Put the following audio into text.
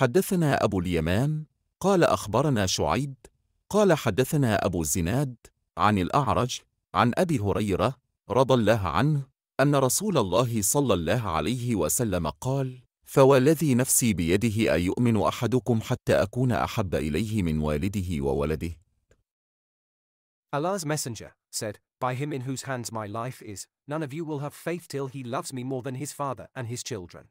حدثنا أبو اليمان قال أخبرنا شعيب قال حدثنا أبو الزناد عن الأعرج عن أبي هريرة رضى الله عنه أن رسول الله صلى الله عليه وسلم قال فوالذي نفسي بيده أيؤمن أحدكم حتى أكون أحب إليه من والده وولده Allah's messenger said, By him in whose hands my life is, none of you will have faith till he loves me more than his father and his children.